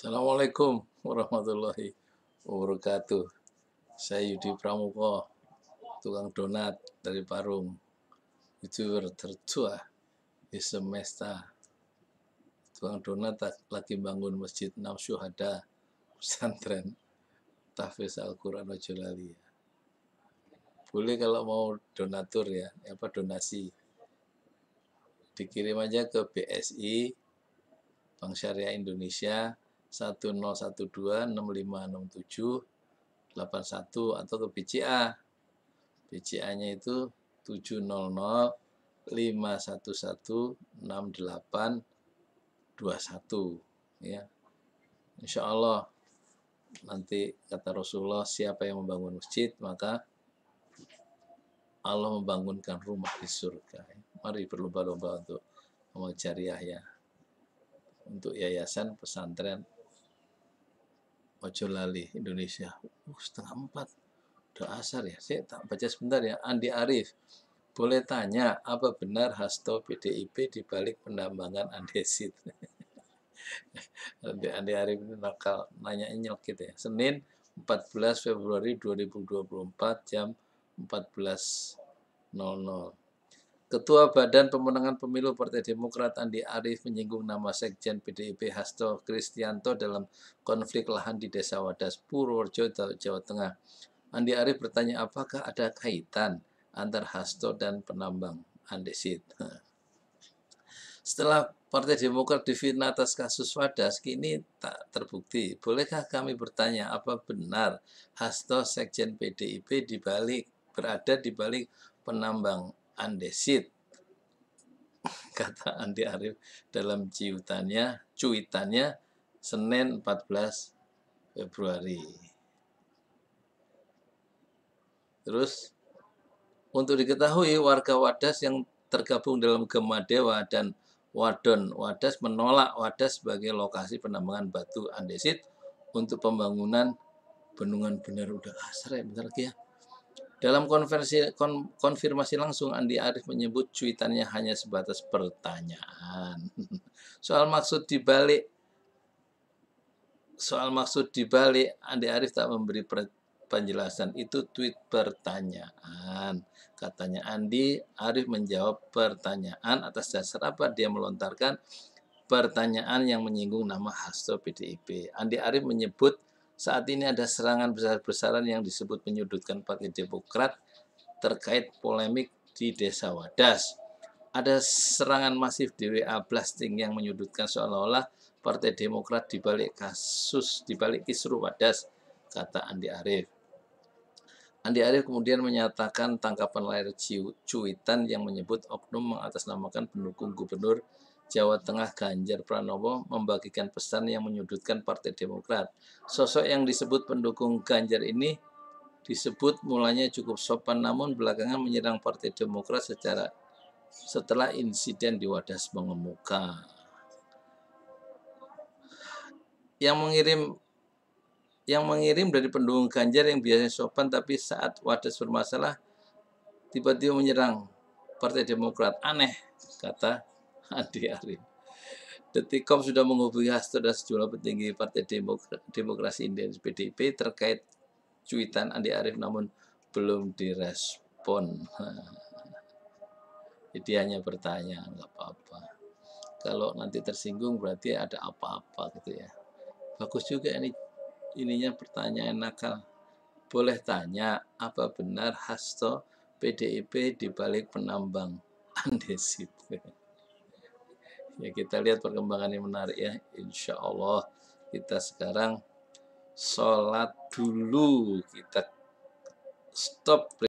Assalamualaikum warahmatullahi wabarakatuh. Saya Yudi Pramuko, tukang donat dari Parung, youtuber tertua di semesta. Tukang donat lagi bangun masjid Nam Syuhada, pesantren Tahfiz Al-Quran Ojolalia. Boleh kalau mau donatur ya, apa donasi. Dikirim aja ke BSI, Bank Syariah Indonesia, tujuh delapan satu atau ke BCA. BCA-nya itu enam delapan dua satu ya. insyaallah nanti kata Rasulullah siapa yang membangun masjid maka Allah membangunkan rumah di surga. Ya. Mari berlomba-lomba untuk mengejar Yahya ya. Untuk yayasan pesantren lali Indonesia uh, setengah empat udah asar ya saya tak baca sebentar ya Andi Arif boleh tanya apa benar hasto PDIP dibalik penambangan andesit Nanti Andi Arif ini nakal nanya nyok gitu ya Senin 14 Februari 2024 jam 14.00 Ketua Badan Pemenangan Pemilu Partai Demokrat Andi Arief menyinggung nama Sekjen PDIP Hasto Kristianto dalam konflik lahan di Desa Wadas Purworejo, Jawa Tengah. Andi Arief bertanya apakah ada kaitan antar Hasto dan penambang andesit. Setelah Partai Demokrat difitnah atas kasus Wadas, kini tak terbukti. Bolehkah kami bertanya apa benar Hasto Sekjen PDIP dibalik berada di balik penambang andesit kata Andi Arief dalam ciutannya, cuitannya Senin 14 Februari. Terus untuk diketahui warga Wadas yang tergabung dalam Dewa dan Wadon Wadas menolak Wadas sebagai lokasi penambangan batu andesit untuk pembangunan bendungan bener udah asre ah, bentar lagi ya. Dalam konversi, kon, konfirmasi langsung, Andi Arief menyebut cuitannya hanya sebatas pertanyaan. Soal maksud dibalik, soal maksud dibalik, Andi Arief tak memberi penjelasan. Itu tweet pertanyaan. Katanya Andi, Arief menjawab pertanyaan atas dasar apa dia melontarkan pertanyaan yang menyinggung nama hasto PDIP. Andi Arief menyebut saat ini ada serangan besar-besaran yang disebut menyudutkan Partai Demokrat terkait polemik di Desa Wadas. Ada serangan masif di WA Blasting yang menyudutkan seolah-olah Partai Demokrat dibalik kasus, dibalik kisru Wadas, kata Andi Arief. Andi Arief kemudian menyatakan tangkapan layar cuitan yang menyebut oknum mengatasnamakan pendukung gubernur Jawa Tengah Ganjar Pranowo membagikan pesan yang menyudutkan Partai Demokrat. Sosok yang disebut pendukung Ganjar ini disebut mulanya cukup sopan namun belakangan menyerang Partai Demokrat secara setelah insiden di Wadas mengemuka. Yang mengirim yang mengirim dari pendukung Ganjar yang biasanya sopan tapi saat wadas bermasalah tiba-tiba menyerang Partai Demokrat. Aneh, kata Andi Arief. Detikom sudah menghubungi Hasto dan sejumlah petinggi Partai Demokrasi Indonesia PDIP terkait cuitan Andi Arief namun belum direspon. Jadi hanya bertanya, nggak apa-apa. Kalau nanti tersinggung berarti ada apa-apa gitu ya. Bagus juga ini ininya pertanyaan nakal. Boleh tanya apa benar Hasto PDIP dibalik penambang Andesit? Ya kita lihat perkembangan yang menarik ya. Insya Allah kita sekarang sholat dulu. Kita stop.